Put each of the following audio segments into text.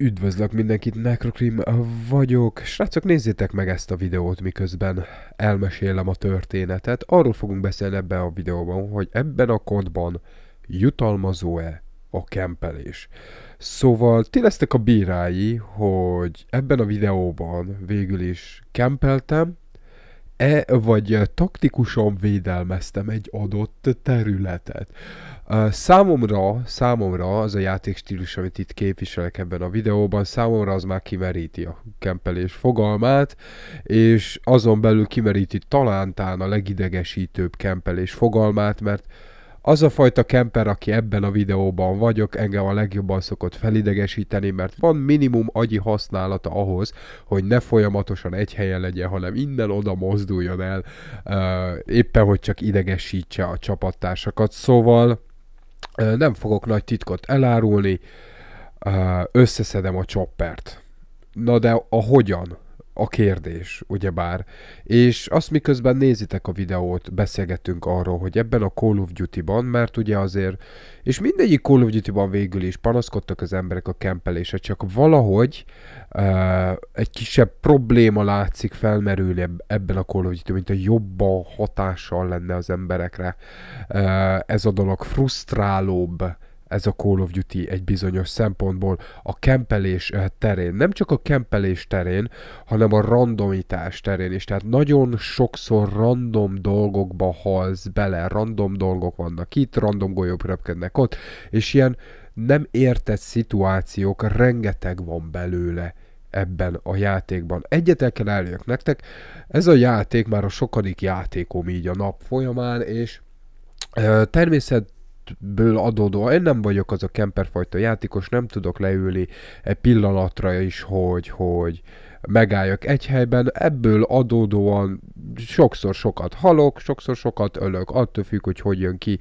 Üdvözlök mindenkit, Necrocream vagyok. Srácok, nézzétek meg ezt a videót, miközben elmesélem a történetet. Arról fogunk beszélni ebben a videóban, hogy ebben a kodban jutalmazó-e a kempelés. Szóval ti lesztek a bírái, hogy ebben a videóban végül is kempeltem, e vagy taktikusan védelmeztem egy adott területet. Számomra, számomra az a játékstílus, amit itt képviselek ebben a videóban, számomra az már kimeríti a kempelés fogalmát, és azon belül kimeríti talántán a legidegesítőbb kempelés fogalmát, mert az a fajta kemper, aki ebben a videóban vagyok, engem a legjobban szokott felidegesíteni, mert van minimum agyi használata ahhoz, hogy ne folyamatosan egy helyen legyen, hanem innen oda mozduljon el, éppen hogy csak idegesítse a csapattársakat. Szóval nem fogok nagy titkot elárulni, összeszedem a csoppert. Na de a hogyan? a kérdés, ugyebár. És azt miközben nézitek a videót, beszélgetünk arról, hogy ebben a Call of Duty-ban, mert ugye azért, és mindegyik Call of Duty-ban végül is panaszkodtak az emberek a kempelése, csak valahogy uh, egy kisebb probléma látszik felmerülni ebben a Call of Duty, mint a jobban hatással lenne az emberekre. Uh, ez a dolog frusztrálóbb, ez a Call of Duty egy bizonyos szempontból a kempelés eh, terén. Nem csak a kempelés terén, hanem a randomitás terén is. Tehát nagyon sokszor random dolgokba halsz bele, random dolgok vannak itt, random golyók röpkednek ott, és ilyen nem értett szituációk rengeteg van belőle ebben a játékban. Egyet el kell eljöjjök nektek, ez a játék már a sokadik játékom így a nap folyamán, és eh, természet helyzetből adódóan, én nem vagyok az a kemperfajta játékos, nem tudok leülni egy pillanatra is, hogy, hogy megálljak egy helyben, ebből adódóan sokszor sokat halok, sokszor sokat ölök, attól függ, hogy hogy jön ki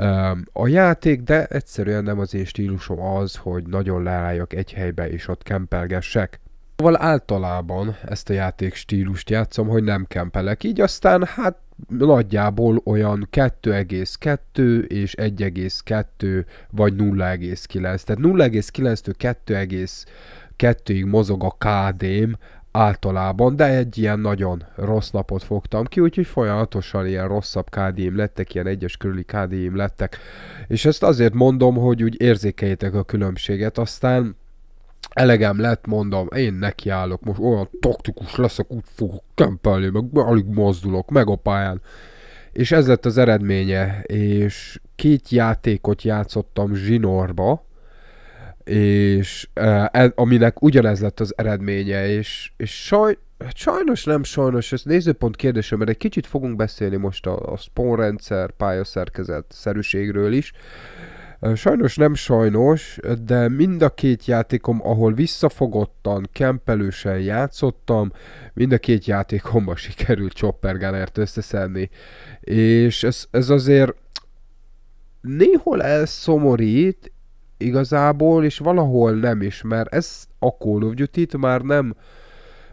um, a játék, de egyszerűen nem az én stílusom az, hogy nagyon leálljak egy helybe és ott kempelgessek. Szóval általában ezt a játék stílust játszom, hogy nem kempelek, így aztán hát nagyjából olyan 2,2 és 1,2 vagy 0,9. Tehát 0,9-től 2,2-ig mozog a KD-m általában, de egy ilyen nagyon rossz napot fogtam ki, úgyhogy folyamatosan ilyen rosszabb kd m lettek, ilyen egyes körüli kd m lettek. És ezt azért mondom, hogy úgy érzékeljétek a különbséget, aztán elegem lett, mondom, én nekiállok, most olyan taktikus leszek, úgy fogok kempelni, meg alig mozdulok, meg a pályán. És ez lett az eredménye, és két játékot játszottam zsinórba, és eh, aminek ugyanez lett az eredménye, és, és saj, hát sajnos nem sajnos, ez nézőpont kérdése, mert egy kicsit fogunk beszélni most a, a spawn rendszer, pályaszerkezet szerűségről is, Sajnos nem sajnos, de mind a két játékom, ahol visszafogottan, kempelősen játszottam, mind a két játékomba sikerült Chopper Gunnert összeszedni. És ez, ez azért néhol elszomorít, igazából, és valahol nem is, mert ez a Call of Duty-t már nem,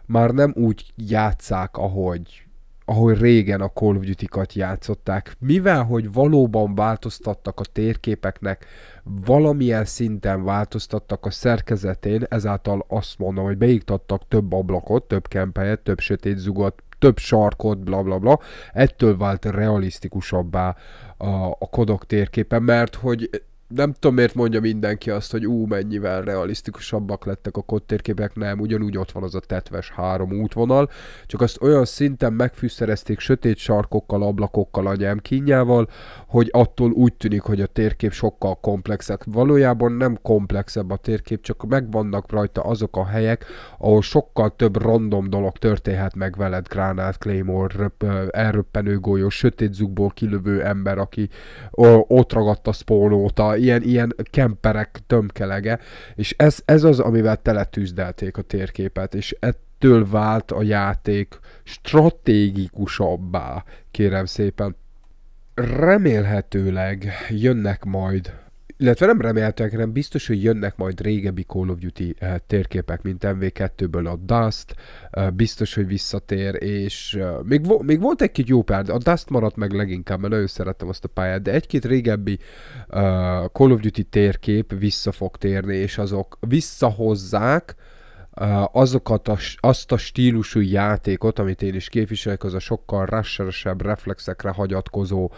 már nem úgy játszák, ahogy ahogy régen a Call of Duty-kat játszották. Mivel, hogy valóban változtattak a térképeknek, valamilyen szinten változtattak a szerkezetén, ezáltal azt mondom, hogy beiktattak több ablakot, több kempelyet, több sötét zugat, több sarkot, bla bla bla, ettől vált realisztikusabbá a, a kodok térképe, mert hogy nem tudom, miért mondja mindenki azt, hogy ú, mennyivel realisztikusabbak lettek a kottérképek, nem, ugyanúgy ott van az a tetves három útvonal, csak azt olyan szinten megfűszerezték sötét sarkokkal, ablakokkal, anyám kínjával, hogy attól úgy tűnik, hogy a térkép sokkal komplexebb. Valójában nem komplexebb a térkép, csak megvannak rajta azok a helyek, ahol sokkal több random dolog történhet meg veled, gránát, claymore, röp, elröppenő golyó, sötét zugból kilövő ember, aki ott ragadt a spónóta, ilyen, ilyen kemperek tömkelege, és ez, ez az, amivel teletűzdelték a térképet, és ettől vált a játék stratégikusabbá, kérem szépen. Remélhetőleg jönnek majd illetve nem reméltek, hanem biztos, hogy jönnek majd régebbi Call of Duty eh, térképek, mint MV2-ből a Dust, eh, biztos, hogy visszatér, és eh, még, vo- még volt egy-két jó pár, a Dust maradt meg leginkább, mert nagyon szerettem azt a pályát, de egy-két régebbi Call of Duty térkép vissza fog térni, és azok visszahozzák, azokat a, azt a stílusú játékot, amit én is képviselek, az a sokkal rasseresebb, reflexekre hagyatkozó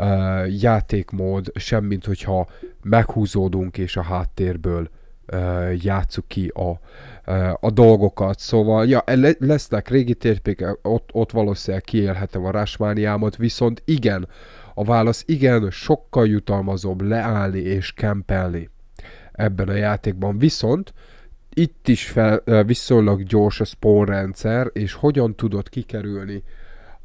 uh, játékmód, semmint hogyha meghúzódunk és a háttérből uh, játsszuk ki a, uh, a dolgokat. Szóval, ja, lesznek régi térpék, ott, ott valószínűleg kiélhetem a rásmániámat, viszont igen, a válasz igen, sokkal jutalmazóbb leállni és kempelni ebben a játékban. Viszont itt is fel, viszonylag gyors a spawn rendszer, és hogyan tudod kikerülni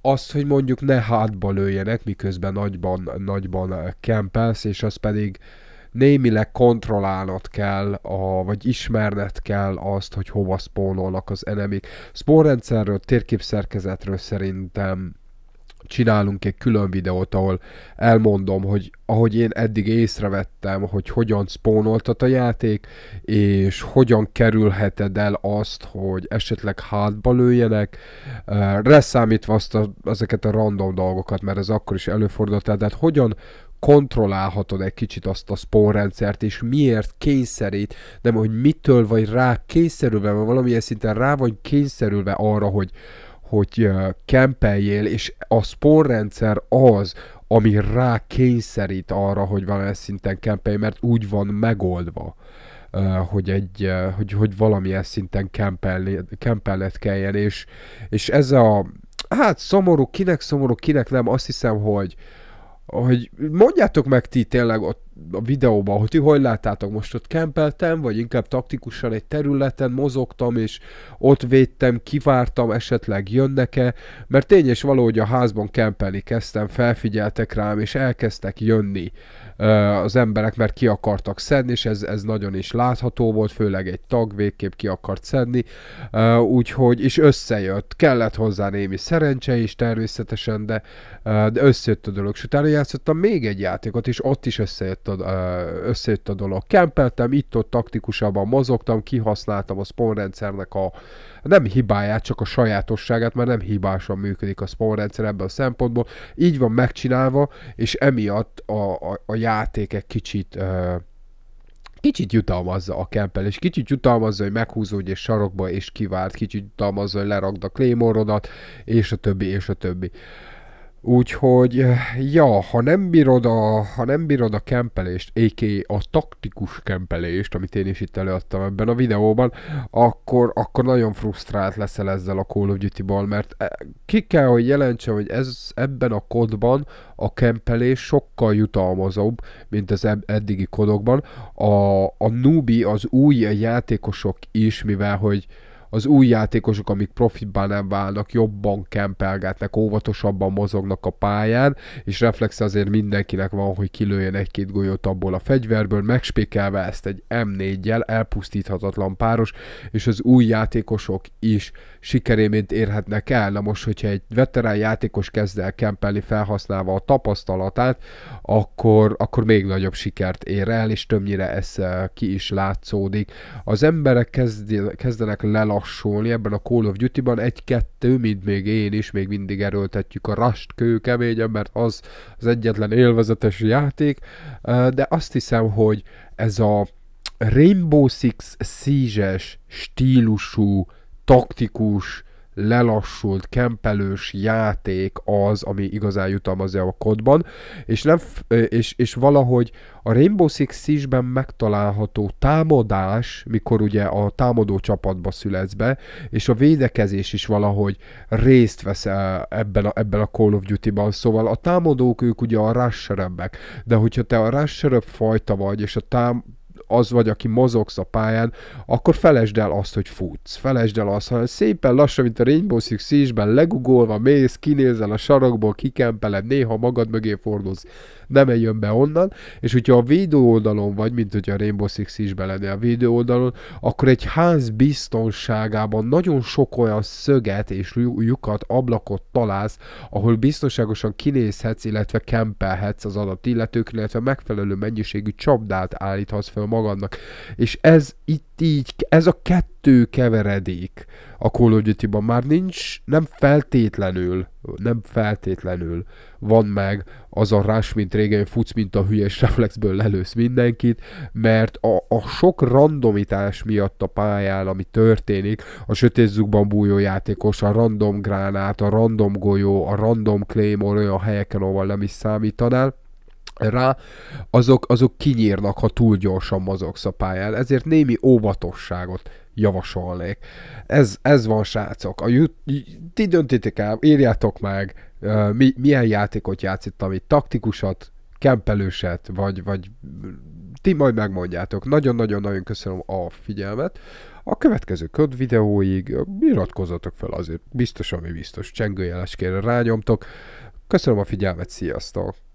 azt, hogy mondjuk ne hátba lőjenek, miközben nagyban, nagyban kempelsz, és az pedig némileg kontrollálnod kell, a, vagy ismerned kell azt, hogy hova spawnolnak az enemik. Spawn rendszerről, térképszerkezetről szerintem csinálunk egy külön videót, ahol elmondom, hogy ahogy én eddig észrevettem, hogy hogyan spónoltat a játék, és hogyan kerülheted el azt, hogy esetleg hátba lőjenek, eh, reszámítva azt a, ezeket a random dolgokat, mert ez akkor is előfordult el, tehát hogyan kontrollálhatod egy kicsit azt a spawn rendszert, és miért kényszerít, nem hogy mitől vagy rá kényszerülve, mert valamilyen szinten rá vagy kényszerülve arra, hogy, hogy kempeljél, és a sporrendszer az, ami rá kényszerít arra, hogy valamilyen szinten kempelj, mert úgy van megoldva. hogy, egy, hogy, hogy valamilyen szinten kempelned kelljen, és, és ez a, hát szomorú, kinek szomorú, kinek nem, azt hiszem, hogy, hogy mondjátok meg ti tényleg ott a videóban, hogy ti hogy láttátok, most ott kempeltem, vagy inkább taktikusan egy területen mozogtam, és ott védtem, kivártam, esetleg jönnek-e, mert tény és való, hogy a házban kempelni kezdtem, felfigyeltek rám, és elkezdtek jönni ö, az emberek, mert ki akartak szedni, és ez, ez nagyon is látható volt, főleg egy tag végképp ki akart szedni, ö, úgyhogy, és összejött, kellett hozzá némi szerencse is természetesen, de, ö, de összejött a dolog, és utána játszottam még egy játékot, és ott is összejött összejött a, összejött a dolog. Kempeltem, itt-ott taktikusabban mozogtam, kihasználtam a spawnrendszernek a nem hibáját, csak a sajátosságát, mert nem hibásan működik a spawnrendszer ebben a szempontból. Így van megcsinálva, és emiatt a, a, a játék egy kicsit uh, kicsit jutalmazza a kempel, és kicsit jutalmazza, hogy meghúzódj és sarokba, és kivárt, kicsit jutalmazza, hogy lerakd a klémorodat, és a többi, és a többi. Uh, Úgyhogy, eh, ja, ha nem bírod a, ha nem bírod a kempelést, a.k.a. a taktikus kempelést, amit én is itt előadtam ebben a videóban, akkor, akkor nagyon frusztrált leszel ezzel a Call of duty mert eh, ki kell, hogy jelentse, hogy ez, ebben a kodban a kempelés sokkal jutalmazóbb, mint az eddigi kodokban. A, a nubi, az új játékosok is, mivel hogy az új játékosok, amik profitban nem válnak, jobban kempelgetnek, óvatosabban mozognak a pályán, és reflex azért mindenkinek van, hogy kilőjön egy-két golyót abból a fegyverből, megspékelve ezt egy M4-jel, elpusztíthatatlan páros, és az új játékosok is sikerémént érhetnek el. Na most, hogyha egy veterán játékos kezd el kempelni felhasználva a tapasztalatát, akkor, akkor még nagyobb sikert ér el, és többnyire ez eh, ki is látszódik. Az emberek kezd, kezdenek lelassítani rassolni ebben a Call of Duty-ban egy-kettő, mint még én is, még mindig erőltetjük a rast kőkeményen, mert az az egyetlen élvezetes játék, de azt hiszem, hogy ez a Rainbow Six Siege-es stílusú, taktikus, lelassult, kempelős játék az, ami igazán jutalmazja a kodban, és, nem, és, és valahogy a Rainbow Six Siege-ben megtalálható támadás, mikor ugye a támadó csapatba születsz be, és a védekezés is valahogy részt vesz ebben a, ebben a Call of Duty-ban, szóval a támadók ők ugye a rusherebbek, de hogyha te a rusherebb fajta vagy, és a tám az vagy, aki mozogsz a pályán, akkor felejtsd el azt, hogy futsz. Felejtsd el azt, hogy szépen lassan, mint a Rainbow Six Siege-ben legugolva mész, kinézel a sarokból, kikempeled, néha magad mögé fordulsz nem jön be onnan, és hogyha a védő oldalon vagy, mint hogyha a Rainbow Six is belené a védő oldalon, akkor egy ház biztonságában nagyon sok olyan szöget és lyukat, ablakot találsz, ahol biztonságosan kinézhetsz, illetve kempelhetsz az adat illetők, illetve megfelelő mennyiségű csapdát állíthatsz fel magadnak. És ez itt így, ez a kettő kettő keveredik a Call of Duty-ban. Már nincs, nem feltétlenül, nem feltétlenül van meg az a rás, mint régen futsz, mint a hülyes reflexből lelősz mindenkit, mert a, a sok randomitás miatt a pályán, ami történik, a sötét zugban bújó játékos, a random gránát, a random golyó, a random claim olyan helyeken, ahol nem is számítanál, rá, azok, azok kinyírnak, ha túl gyorsan mozogsz a pályán. Ezért némi óvatosságot javasolnék. Ez, ez van, srácok. A jut, ti döntitek el, írjátok meg, mi, milyen játékot játszottam itt, taktikusat, kempelőset, vagy, vagy ti majd megmondjátok. Nagyon-nagyon-nagyon köszönöm a figyelmet. A következő köd videóig iratkozzatok fel azért, biztos, ami biztos, csengőjeleskére rányomtok. Köszönöm a figyelmet, sziasztok!